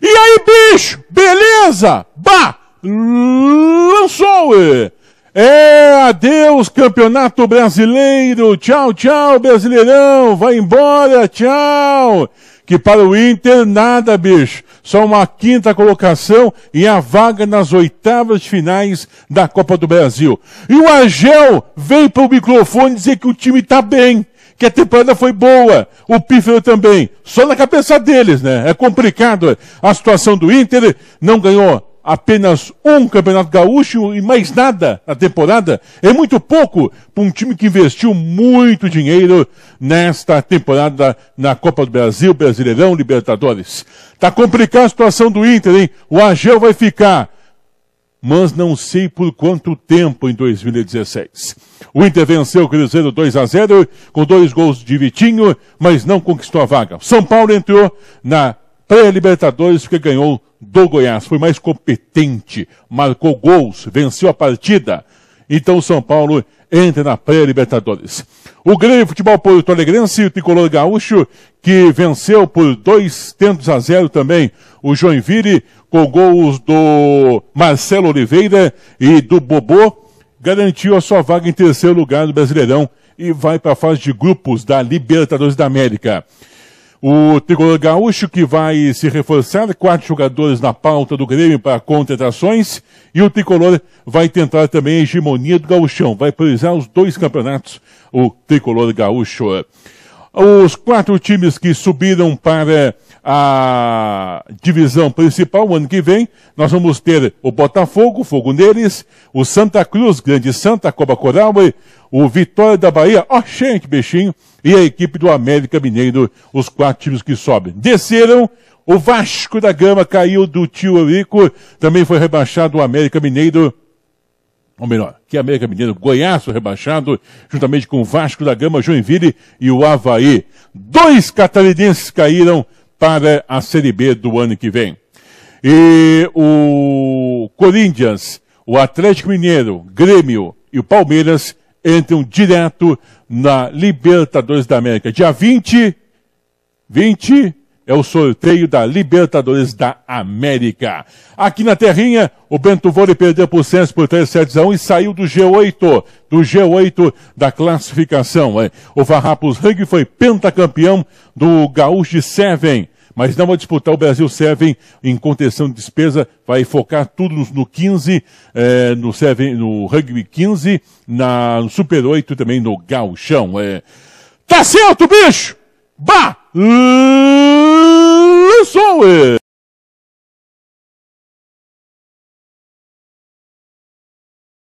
E aí, bicho? Beleza? Bah! Lançou! -e. É, adeus, Campeonato Brasileiro. Tchau, tchau, Brasileirão. Vai embora, tchau. Que para o Inter, nada, bicho. Só uma quinta colocação e a vaga nas oitavas finais da Copa do Brasil. E o Argel veio para o microfone dizer que o time tá bem que a temporada foi boa. O Pífero também. Só na cabeça deles, né? É complicado a situação do Inter. Não ganhou apenas um campeonato gaúcho e mais nada na temporada. É muito pouco para um time que investiu muito dinheiro nesta temporada na Copa do Brasil, Brasileirão, Libertadores. Tá complicada a situação do Inter, hein? O Agel vai ficar mas não sei por quanto tempo em 2016. O Inter venceu o Cruzeiro 2 a 0 com dois gols de Vitinho, mas não conquistou a vaga. São Paulo entrou na pré-Libertadores que ganhou do Goiás. Foi mais competente, marcou gols, venceu a partida, então o São Paulo entra na pré-Libertadores. O Grêmio Futebol Porto Alegrense e o Tricolor Gaúcho, que venceu por dois tentos a zero também o Joinville, com gols do Marcelo Oliveira e do Bobô, garantiu a sua vaga em terceiro lugar no Brasileirão e vai para a fase de grupos da Libertadores da América. O tricolor gaúcho que vai se reforçar, quatro jogadores na pauta do Grêmio para contratações, e o tricolor vai tentar também a hegemonia do gauchão, vai priorizar os dois campeonatos, o tricolor gaúcho. Os quatro times que subiram para a divisão principal, ano que vem, nós vamos ter o Botafogo, Fogo Neles, o Santa Cruz, Grande Santa, Coba Coral, o Vitória da Bahia, ó, oh, gente, bichinho, e a equipe do América Mineiro, os quatro times que sobem. Desceram, o Vasco da Gama caiu do Tio Eurico, também foi rebaixado o América Mineiro, ou melhor, que a América Mineiro, Goiás rebaixado, juntamente com o Vasco da Gama, Joinville e o Havaí. Dois catarinenses caíram para a Série B do ano que vem. E o Corinthians, o Atlético Mineiro, Grêmio e o Palmeiras entram direto na Libertadores da América. Dia 20, 20 é o sorteio da Libertadores da América. Aqui na terrinha, o Bento Vôlei perdeu por Santos por 3 sets 1 e saiu do G8, do G8 da classificação. O Farrapos Rugby foi pentacampeão do Gaúcho Seven mas não vai disputar o Brasil Seven em contenção de despesa, vai focar tudo no 15, é, eh, no, seven, no Rugby 15, na, no Super 8 também no Galchão. É. Eh. Tá certo, bicho! Bah! é